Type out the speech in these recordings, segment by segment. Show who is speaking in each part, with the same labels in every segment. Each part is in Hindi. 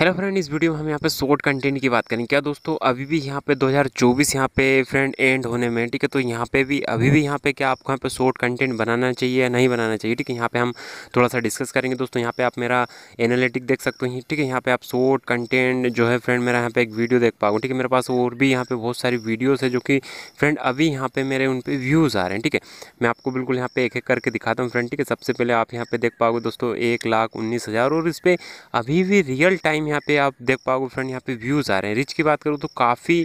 Speaker 1: हेलो फ्रेंड इस वीडियो में हम यहाँ पे शॉर्ट कंटेंट की बात करें क्या दोस्तों अभी भी यहाँ पे 2024 यहाँ पे फ्रेंड एंड होने में ठीक है तो यहाँ पे भी अभी भी यहाँ पे क्या आपको यहाँ पे शॉर्ट कंटेंट बनाना चाहिए या नहीं बनाना चाहिए ठीक है यहाँ पे हम थोड़ा सा डिस्कस करेंगे दोस्तों यहाँ पे आप मेरा एनालिटिक देख सकते हो ठीक है यहाँ पे आप शॉर्ट कंटेंट जो है फ्रेंड मेरा यहाँ पे एक वीडियो देख पाओगे ठीक है मेरे पास और भी यहाँ पे बहुत सारी वीडियोज़ है जो कि फ्रेंड अभी यहाँ पे मेरे उन पर व्यूज़ आ रहे हैं ठीक है मैं आपको बिल्कुल यहाँ पे एक एक करके दिखाता हूँ फ्रेंड ठीक है सबसे पहले आप यहाँ पे देख पाओगे दोस्तों एक लाख उन्नीस हज़ार और इस पर अभी भी रियल टाइम यहाँ पे आप देख पाओगे फ्रेंड यहाँ पे व्यूज़ आ रहे हैं रिच की बात करूँ तो काफ़ी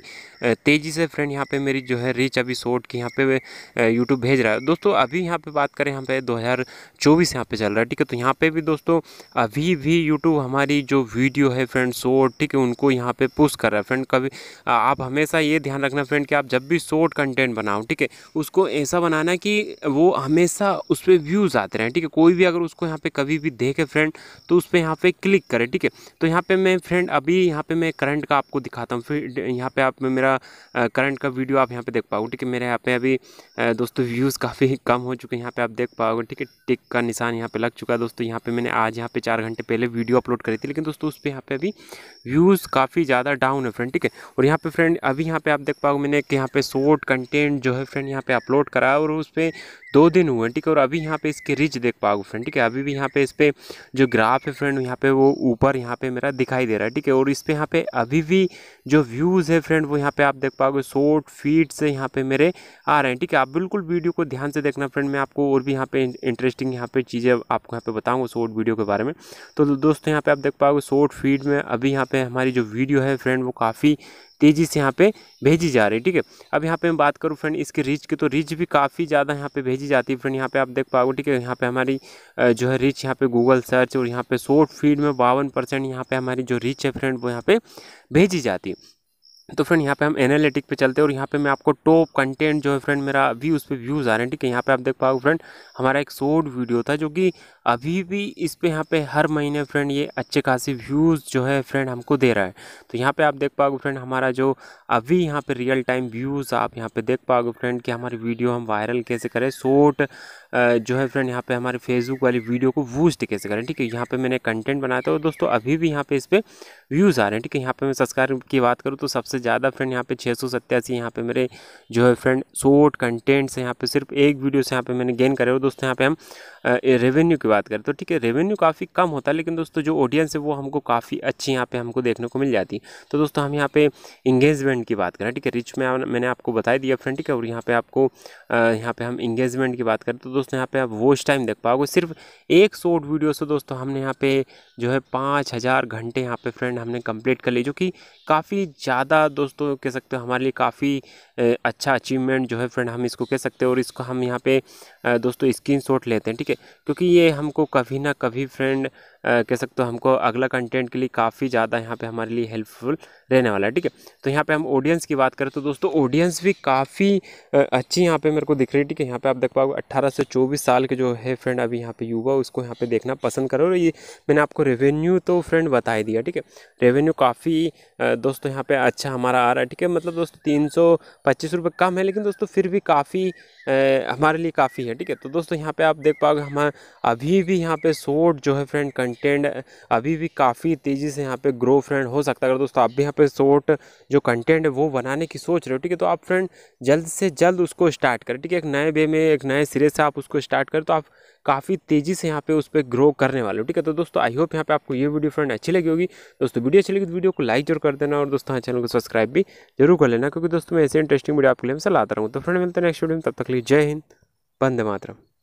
Speaker 1: तेज़ी से फ्रेंड यहाँ पे मेरी जो है रिच अभी शॉर्ट की यहाँ पे यूट्यूब भेज रहा है दोस्तों अभी यहाँ पे बात करें यहाँ पे 2024 यहाँ पे चल रहा है ठीक है तो यहाँ पे भी दोस्तों अभी भी यूट्यूब हमारी जो वीडियो है फ्रेंड शॉर्ट ठीक है उनको यहाँ पर पुश कर रहा है फ्रेंड कभी आप हमेशा ये ध्यान रखना फ्रेंड कि आप जब भी शॉर्ट कंटेंट बनाओ ठीक है उसको ऐसा बनाना कि वो हमेशा उस पर व्यूज़ आते रहें ठीक है कोई भी अगर उसको यहाँ पर कभी भी देखे फ्रेंड तो उस पर यहाँ पर क्लिक करें ठीक है तो यहाँ पर पे मैं फ्रेंड अभी यहाँ पे मैं करंट का आपको दिखाता हूँ फिर यहाँ पे आप मेरा करंट का वीडियो आप यहाँ पे देख पाओगे ठीक है मेरे यहाँ पे अभी दोस्तों व्यूज़ काफ़ी कम हो चुके हैं यहाँ पे आप देख पाओगे ठीक है टिक का निशान यहाँ पे लग चुका है दोस्तों यहाँ पे मैंने आज यहाँ पे चार घंटे पहले वीडियो अपलोड करी थी लेकिन दोस्तों उस पर यहाँ पे अभी व्यूज़ काफ़ी ज़्यादा डाउन है फ्रेंड ठीक है और यहाँ पर फ्रेंड अभी यहाँ पर आप देख पाओगे मैंने कि यहाँ पे शॉर्ट कंटेंट जो है फ्रेंड यहाँ पे अपलोड कराया और उस पर दो दिन हुए ठीक है और अभी यहाँ पे इसके रिच देख पाओगे फ्रेंड ठीक है अभी भी यहाँ पे इस पर जो ग्राफ है फ्रेंड यहाँ पे वो ऊपर यहाँ पे मेरा दिखाई दे रहा है ठीक है और इस पर यहाँ पे अभी भी जो व्यूज़ है फ्रेंड वो यहाँ पे आप देख पाओगे शॉर्ट फीट से यहाँ पे मेरे आ रहे हैं ठीक है आप बिल्कुल वीडियो को ध्यान से देखना फ्रेंड मैं आपको और भी यहाँ पे इंटरेस्टिंग यहाँ पे चीज़ें आपको यहाँ पे बताऊँगा शॉर्ट वीडियो के बारे में तो दोस्तों यहाँ पे आप देख पाओगे शॉर्ट फीड में अभी यहाँ पे हमारी जो वीडियो है फ्रेंड वो काफ़ी तेज़ी से यहाँ पे भेजी जा रही है ठीक है अब यहाँ पे मैं बात करूँ फ्रेंड इसके रिच की तो रिच भी काफ़ी ज़्यादा यहाँ पे भेजी जाती है फ्रेंड यहाँ पे आप देख पाओगे ठीक है यहाँ पे हमारी जो है रिच यहाँ पे गूगल सर्च और यहाँ पे शॉर्ट फीड में बावन परसेंट यहाँ पर हमारी जो रिच है फ्रेंड वो यहाँ पर भेजी जाती है तो फ्रेंड यहाँ पे हम एनालिटिक पे चलते हैं और यहाँ पे मैं आपको टॉप कंटेंट जो है फ्रेंड मेरा व्यू उस पर व्यूज़ आ रहे हैं ठीक है यहाँ पे आप देख पाओगे फ्रेंड हमारा एक शॉर्ट वीडियो था जो कि अभी भी इस पे यहाँ पे हर महीने फ्रेंड ये अच्छे खासे व्यूज़ जो है फ्रेंड हमको दे रहा है तो यहाँ पे आप देख पाओगे फ्रेंड हमारा जो अभी यहाँ पे रियल टाइम व्यूज़ आप यहाँ पे देख पाओगे फ्रेंड कि हमारी वीडियो हम वायरल कैसे करें शॉर्ट जो है फ्रेंड यहाँ पे हमारे फेसबुक वाली वीडियो को बूस्ट कैसे करें ठीक है यहाँ पर मैंने कंटेंट बनाया था और दोस्तों अभी भी यहाँ पे इस पर व्यूज़ आ रहे हैं ठीक है यहाँ पर मैं सब्सक्राइब की बात करूँ तो सबसे ज़्यादा फ्रेंड यहाँ पे छः सौ सत्तासी यहाँ पे मेरे जो है फ्रेंड शॉर्ट कंटेंट से यहाँ पर सिर्फ एक वीडियो से यहाँ पर मैंने गेन करे और दोस्तों यहाँ पे हम रेवेन्यू की बात करें तो ठीक है रेवेन्यू काफ़ी कम होता है लेकिन दोस्तों जो ऑडियंस है वो हमको काफ़ी अच्छी यहाँ पे हमको देखने को मिल जाती तो दोस्तों हम यहाँ पे इंगेजमेंट की बात करें ठीक है रिच में मैंने आपको बताया दिया फ्रेंड ठीक है और यहाँ पर आपको यहाँ पर हम इंगेजमेंट की बात करें तो दोस्तों यहाँ पर आप वॉच टाइम देख पाओगे सिर्फ एक शॉर्ट वीडियो से दोस्तों हमने यहाँ पे जो है पाँच हज़ार घंटे यहाँ पर फ्रेंड हमने कंप्लीट कर ली जो कि काफ़ी ज़्यादा दोस्तों कह सकते हो हमारे लिए काफ़ी अच्छा अचीवमेंट जो है फ्रेंड हम इसको कह सकते हैं और इसको हम यहाँ पे दोस्तों स्क्रीन लेते हैं ठीक है क्योंकि ये हमको कभी ना कभी फ्रेंड कह सकते हो हमको अगला कंटेंट के लिए काफ़ी ज़्यादा यहाँ पे हमारे लिए हेल्पफुल रहने वाला है ठीक है तो यहाँ पे हम ऑडियंस की बात करें तो दोस्तों ऑडियंस भी काफ़ी अच्छी यहाँ पे मेरे को दिख रही है ठीक है यहाँ पे आप देख पाओगे अट्ठारह से चौबीस साल के जो है फ्रेंड अभी यहाँ पे युवा उसको यहाँ पे देखना पसंद करो और ये मैंने आपको रेवेन्यू तो फ्रेंड बता ही दिया ठीक है रेवेन्यू काफ़ी दोस्तों यहाँ पर अच्छा हमारा आ रहा है ठीक है मतलब दोस्तों तीन सौ कम है लेकिन दोस्तों फिर भी काफ़ी हमारे लिए काफ़ी है ठीक है तो दोस्तों यहाँ पर आप देख पाओगे हम अभी भी यहाँ पर शोट जो है फ्रेंड कंटेंट अभी भी काफ़ी तेज़ी से यहाँ पे ग्रो फ्रेंड हो सकता है अगर दोस्तों आप भी यहाँ पे शॉर्ट जो कंटेंट है वो बनाने की सोच रहे हो ठीक है तो आप फ्रेंड जल्द से जल्द उसको स्टार्ट करें ठीक है एक नए वे में एक नए सिरे से आप उसको स्टार्ट करें तो आप काफ़ी तेज़ी से यहाँ पे उस पर ग्रो करने वाले हो ठीक है तो दोस्तों आई होप यहाँ पे आपको ये वीडियो फ्रेंड अच्छी लगी होगी दोस्तों वीडियो अच्छी लगी तो वीडियो को लाइक जरूर कर देना और दोस्तों चैनल हाँ, को सब्सक्राइब भी जरूर कर लेना क्योंकि दोस्तों मैं ऐसे इंटरेस्टिंग वीडियो आपके लिए हमसे लाता रहूँ तो फ्रेंड मिलते हैं नेक्स्ट वीडियो में तब तक लिए जय हिंद बंदे मातरम